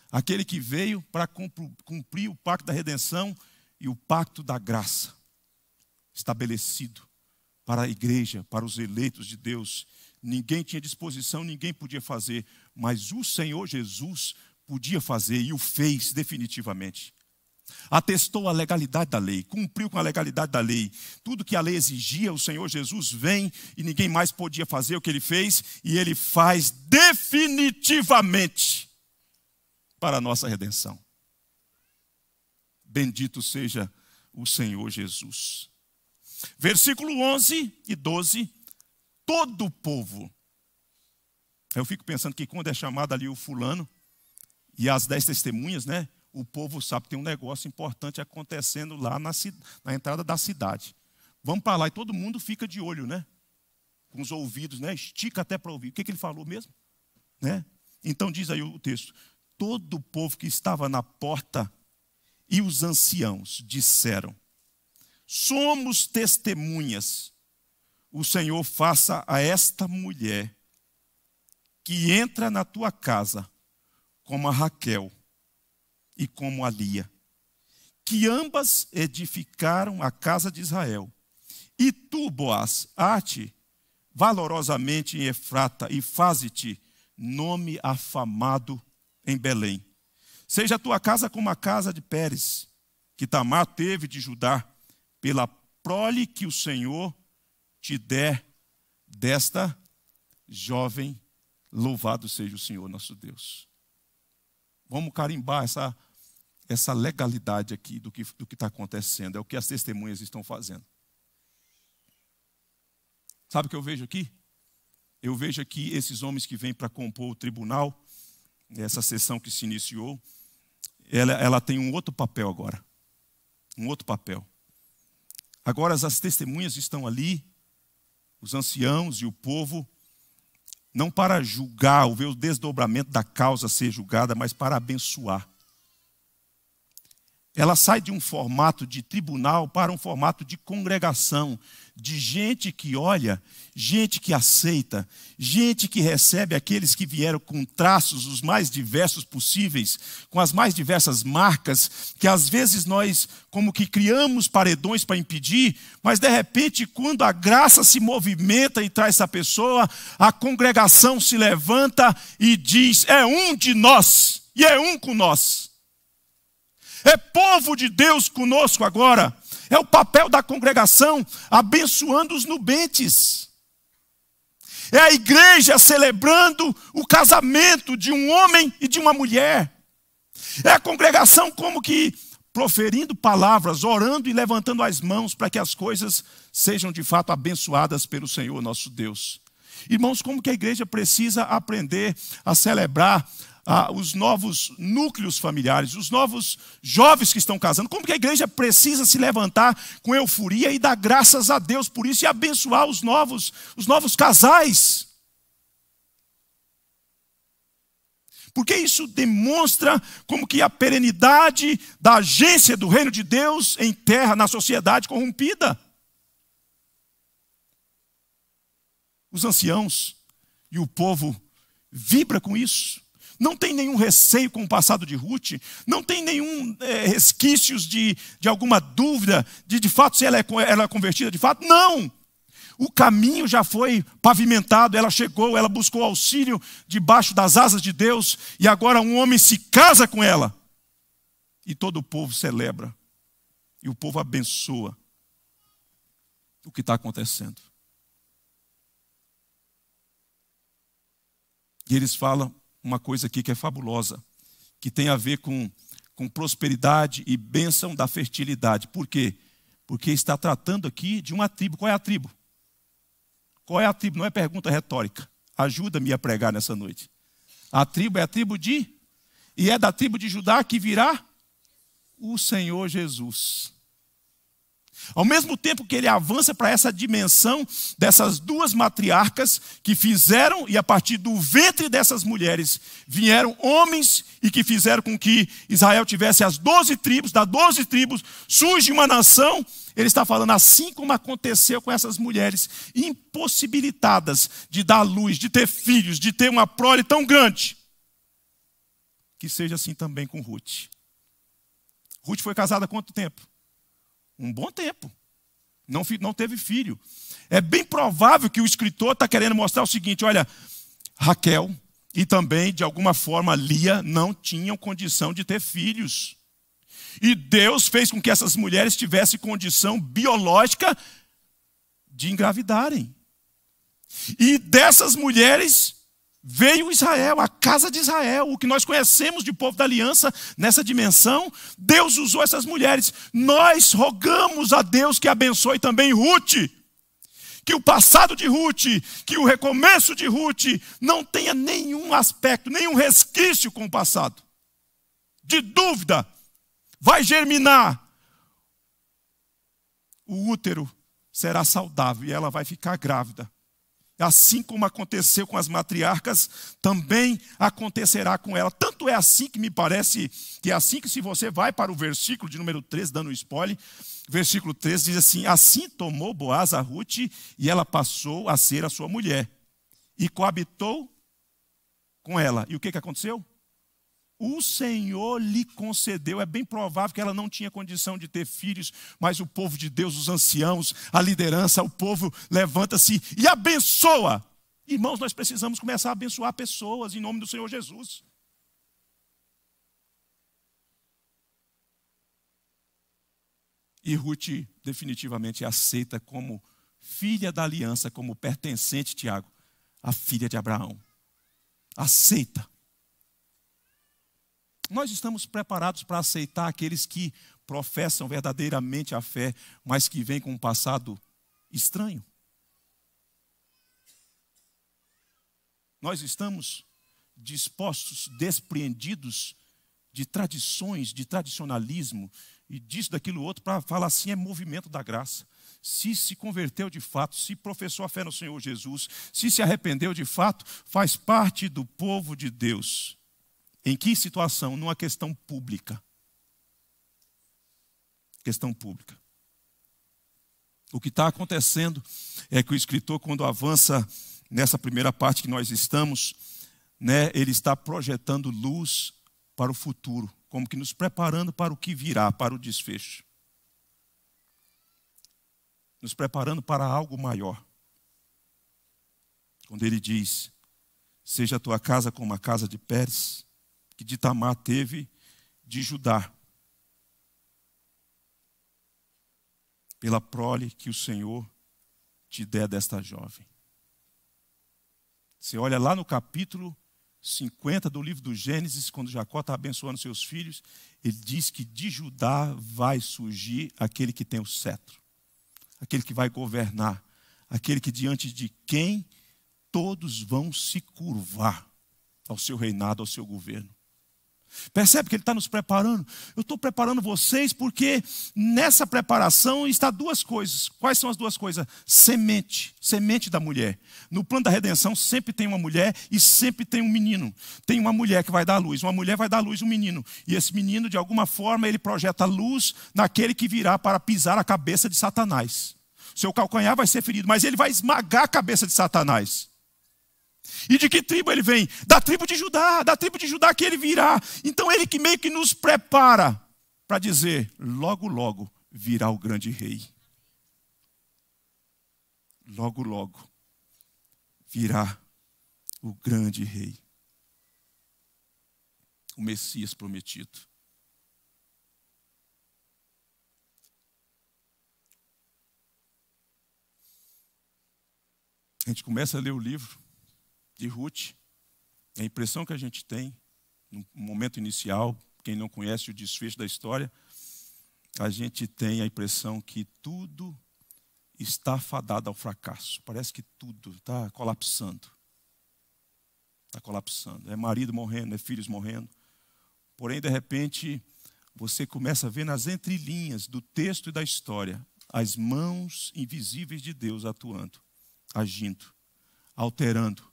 Aquele que veio para cumprir o pacto da redenção e o pacto da graça, estabelecido para a igreja, para os eleitos de Deus. Ninguém tinha disposição, ninguém podia fazer, mas o Senhor Jesus podia fazer e o fez definitivamente atestou a legalidade da lei, cumpriu com a legalidade da lei. Tudo que a lei exigia, o Senhor Jesus vem e ninguém mais podia fazer o que ele fez, e ele faz definitivamente para a nossa redenção. Bendito seja o Senhor Jesus. Versículo 11 e 12: todo o povo. Eu fico pensando que quando é chamado ali o fulano e as dez testemunhas, né? o povo sabe que tem um negócio importante acontecendo lá na, na entrada da cidade. Vamos para lá e todo mundo fica de olho, né? Com os ouvidos, né? Estica até para ouvir. O que, é que ele falou mesmo? Né? Então diz aí o texto: todo o povo que estava na porta e os anciãos disseram: Somos testemunhas. O Senhor faça a esta mulher que entra na tua casa como a Raquel e como a Lia, que ambas edificaram a casa de Israel. E tu, Boaz, arte valorosamente em Efrata e faze-te nome afamado em Belém. Seja a tua casa como a casa de Pérez, que Tamar teve de Judá, pela prole que o Senhor te der desta jovem, louvado seja o Senhor nosso Deus. Vamos carimbar essa, essa legalidade aqui do que do está acontecendo. É o que as testemunhas estão fazendo. Sabe o que eu vejo aqui? Eu vejo aqui esses homens que vêm para compor o tribunal, essa sessão que se iniciou, ela, ela tem um outro papel agora. Um outro papel. Agora as testemunhas estão ali, os anciãos e o povo não para julgar ou ver o desdobramento da causa ser julgada, mas para abençoar. Ela sai de um formato de tribunal para um formato de congregação, de gente que olha, gente que aceita, gente que recebe aqueles que vieram com traços os mais diversos possíveis, com as mais diversas marcas, que às vezes nós como que criamos paredões para impedir, mas de repente, quando a graça se movimenta e traz essa pessoa, a congregação se levanta e diz: é um de nós e é um com nós é povo de Deus conosco agora. É o papel da congregação abençoando os nubentes. É a igreja celebrando o casamento de um homem e de uma mulher. É a congregação como que proferindo palavras, orando e levantando as mãos para que as coisas sejam de fato abençoadas pelo Senhor nosso Deus. Irmãos, como que a igreja precisa aprender a celebrar ah, os novos núcleos familiares, os novos jovens que estão casando, como que a igreja precisa se levantar com euforia e dar graças a Deus por isso e abençoar os novos, os novos casais. Porque isso demonstra como que a perenidade da agência do reino de Deus em terra, na sociedade corrompida. Os anciãos e o povo vibra com isso não tem nenhum receio com o passado de Ruth, não tem nenhum é, resquícios de, de alguma dúvida de de fato se ela é, ela é convertida de fato. Não! O caminho já foi pavimentado, ela chegou, ela buscou auxílio debaixo das asas de Deus, e agora um homem se casa com ela. E todo o povo celebra, e o povo abençoa o que está acontecendo. E eles falam: uma coisa aqui que é fabulosa, que tem a ver com, com prosperidade e bênção da fertilidade. Por quê? Porque está tratando aqui de uma tribo. Qual é a tribo? Qual é a tribo? Não é pergunta retórica. Ajuda-me a pregar nessa noite. A tribo é a tribo de, e é da tribo de Judá que virá o Senhor Jesus. Ao mesmo tempo que ele avança para essa dimensão dessas duas matriarcas que fizeram, e a partir do ventre dessas mulheres vieram homens e que fizeram com que Israel tivesse as doze tribos, das doze tribos surge uma nação. Ele está falando assim como aconteceu com essas mulheres, impossibilitadas de dar luz, de ter filhos, de ter uma prole tão grande. Que seja assim também com Ruth. Ruth foi casada há quanto tempo? um bom tempo. Não, não teve filho. É bem provável que o escritor está querendo mostrar o seguinte: olha, Raquel e também, de alguma forma, Lia não tinham condição de ter filhos. E Deus fez com que essas mulheres tivessem condição biológica de engravidarem. E dessas mulheres, Veio Israel, a casa de Israel, o que nós conhecemos de povo da aliança nessa dimensão. Deus usou essas mulheres. Nós rogamos a Deus que abençoe também Ruth. Que o passado de Ruth, que o recomeço de Ruth não tenha nenhum aspecto, nenhum resquício com o passado. De dúvida, vai germinar. O útero será saudável e ela vai ficar grávida assim como aconteceu com as matriarcas, também acontecerá com ela. Tanto é assim que me parece que é assim que, se você vai para o versículo de número 13, dando um spoiler, versículo 13 diz assim: Assim tomou Boaz a Ruth e ela passou a ser a sua mulher e coabitou com ela. E o que, que aconteceu? o Senhor lhe concedeu. É bem provável que ela não tinha condição de ter filhos, mas o povo de Deus, os anciãos, a liderança, o povo levanta-se e abençoa. Irmãos, nós precisamos começar a abençoar pessoas em nome do Senhor Jesus. E Ruth definitivamente aceita como filha da aliança, como pertencente, Tiago, a filha de Abraão. Aceita. Nós estamos preparados para aceitar aqueles que professam verdadeiramente a fé, mas que vêm com um passado estranho? Nós estamos dispostos, despreendidos de tradições, de tradicionalismo e disso, daquilo outro, para falar assim é movimento da graça. Se se converteu de fato, se professou a fé no Senhor Jesus, se se arrependeu de fato, faz parte do povo de Deus. Em que situação? Numa questão pública. Questão pública. O que está acontecendo é que o escritor, quando avança nessa primeira parte que nós estamos, né, ele está projetando luz para o futuro, como que nos preparando para o que virá, para o desfecho. Nos preparando para algo maior. Quando ele diz: Seja a tua casa como a casa de Pérez, que de Tamar teve de Judá. Pela prole que o Senhor te der desta jovem. Você olha lá no capítulo 50 do livro do Gênesis, quando Jacó está abençoando seus filhos, ele diz que de Judá vai surgir aquele que tem o cetro, aquele que vai governar, aquele que diante de quem todos vão se curvar ao seu reinado, ao seu governo. Percebe que ele está nos preparando? Eu estou preparando vocês porque nessa preparação está duas coisas. Quais são as duas coisas? Semente, semente da mulher. No plano da redenção sempre tem uma mulher e sempre tem um menino. Tem uma mulher que vai dar luz, uma mulher vai dar luz um menino. E esse menino, de alguma forma, ele projeta luz naquele que virá para pisar a cabeça de Satanás. Seu calcanhar vai ser ferido, mas ele vai esmagar a cabeça de Satanás. E de que tribo ele vem? Da tribo de Judá, da tribo de Judá que ele virá. Então ele que meio que nos prepara para dizer: logo, logo virá o grande rei. Logo, logo virá o grande rei, o Messias prometido. A gente começa a ler o livro de Ruth, a impressão que a gente tem, no momento inicial, quem não conhece o desfecho da história, a gente tem a impressão que tudo está fadado ao fracasso. Parece que tudo está colapsando. Está colapsando. É marido morrendo, é filhos morrendo. Porém, de repente, você começa a ver nas entrelinhas do texto e da história as mãos invisíveis de Deus atuando, agindo, alterando,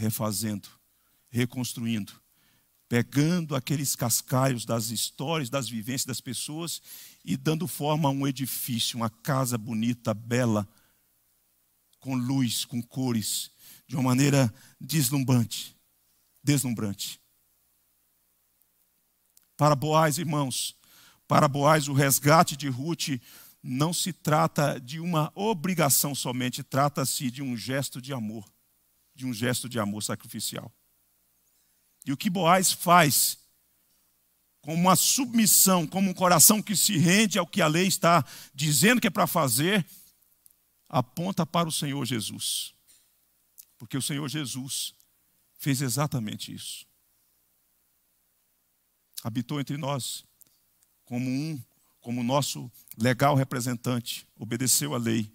refazendo, reconstruindo, pegando aqueles cascalhos das histórias, das vivências das pessoas e dando forma a um edifício, uma casa bonita, bela, com luz, com cores, de uma maneira deslumbrante, deslumbrante. Para Boaz, irmãos, para Boaz, o resgate de Ruth não se trata de uma obrigação somente, trata-se de um gesto de amor de um gesto de amor sacrificial. E o que Boaz faz, com uma submissão, como um coração que se rende ao que a lei está dizendo que é para fazer, aponta para o Senhor Jesus. Porque o Senhor Jesus fez exatamente isso. Habitou entre nós como um, como nosso legal representante, obedeceu a lei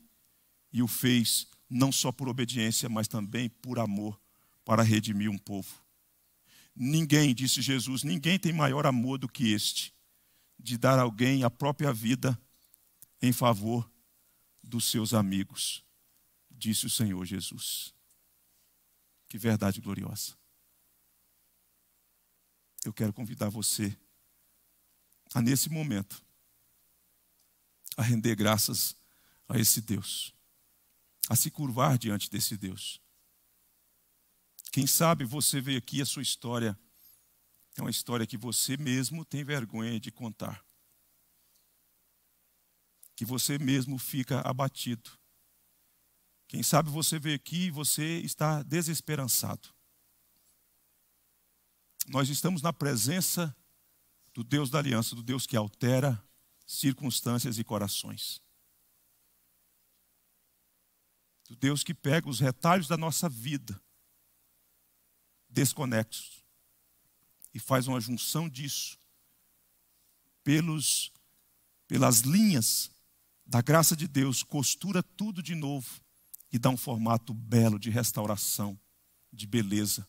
e o fez não só por obediência, mas também por amor, para redimir um povo. Ninguém, disse Jesus, ninguém tem maior amor do que este, de dar alguém a própria vida em favor dos seus amigos, disse o Senhor Jesus. Que verdade gloriosa. Eu quero convidar você a, nesse momento, a render graças a esse Deus a se curvar diante desse Deus. Quem sabe você veio aqui a sua história é uma história que você mesmo tem vergonha de contar. Que você mesmo fica abatido. Quem sabe você veio aqui e você está desesperançado. Nós estamos na presença do Deus da aliança, do Deus que altera circunstâncias e corações do Deus que pega os retalhos da nossa vida, desconexos, e faz uma junção disso pelos, pelas linhas da graça de Deus, costura tudo de novo e dá um formato belo de restauração, de beleza,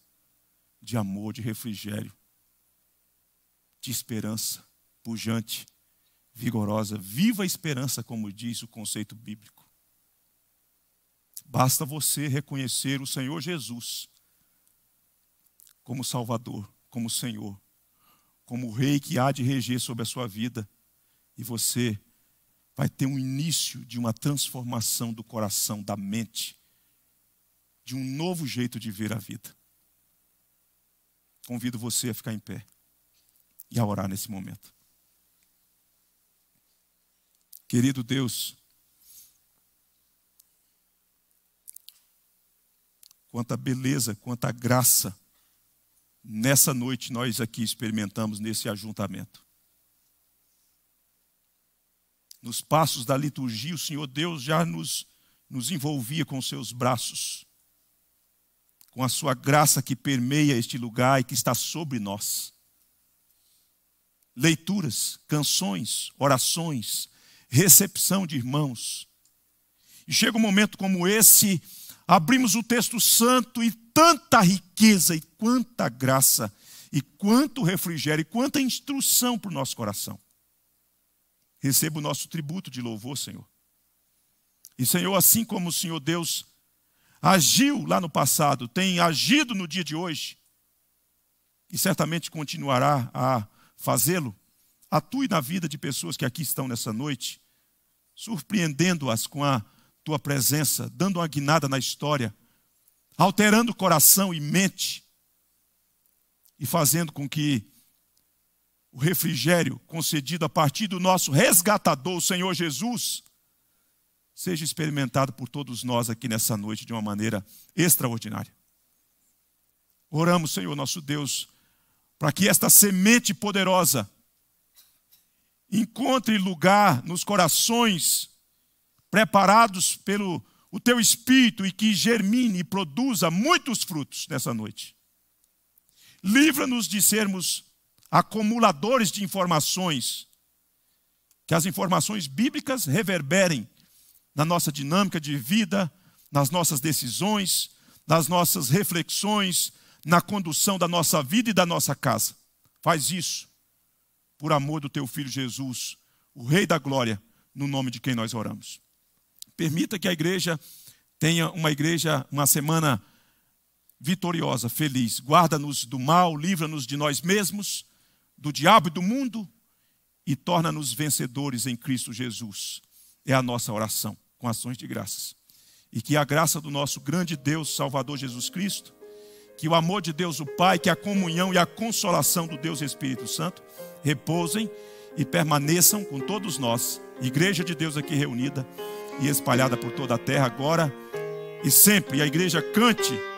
de amor, de refrigério, de esperança pujante, vigorosa, viva a esperança, como diz o conceito bíblico. Basta você reconhecer o Senhor Jesus como Salvador, como Senhor, como o Rei que há de reger sobre a sua vida, e você vai ter um início de uma transformação do coração, da mente, de um novo jeito de ver a vida. Convido você a ficar em pé e a orar nesse momento. Querido Deus, quanta beleza, quanta graça nessa noite nós aqui experimentamos nesse ajuntamento. Nos passos da liturgia, o Senhor Deus já nos, nos envolvia com seus braços, com a sua graça que permeia este lugar e que está sobre nós. Leituras, canções, orações, recepção de irmãos. E chega um momento como esse abrimos o texto santo e tanta riqueza e quanta graça e quanto refrigério e quanta instrução para o nosso coração. Receba o nosso tributo de louvor, Senhor. E, Senhor, assim como o Senhor Deus agiu lá no passado, tem agido no dia de hoje, e certamente continuará a fazê-lo, atue na vida de pessoas que aqui estão nessa noite, surpreendendo-as com a tua presença, dando uma guinada na história, alterando coração e mente e fazendo com que o refrigério concedido a partir do nosso resgatador, o Senhor Jesus, seja experimentado por todos nós aqui nessa noite de uma maneira extraordinária. Oramos, Senhor nosso Deus, para que esta semente poderosa encontre lugar nos corações preparados pelo o teu espírito e que germine e produza muitos frutos nessa noite. Livra-nos de sermos acumuladores de informações, que as informações bíblicas reverberem na nossa dinâmica de vida, nas nossas decisões, nas nossas reflexões, na condução da nossa vida e da nossa casa. Faz isso por amor do teu filho Jesus, o Rei da Glória, no nome de quem nós oramos. Permita que a igreja tenha uma igreja, uma semana vitoriosa, feliz. Guarda-nos do mal, livra-nos de nós mesmos, do diabo e do mundo e torna-nos vencedores em Cristo Jesus. É a nossa oração, com ações de graças. E que a graça do nosso grande Deus, Salvador Jesus Cristo, que o amor de Deus o Pai, que a comunhão e a consolação do Deus Espírito Santo repousem e permaneçam com todos nós, Igreja de Deus aqui reunida e espalhada por toda a terra agora e sempre. E a igreja cante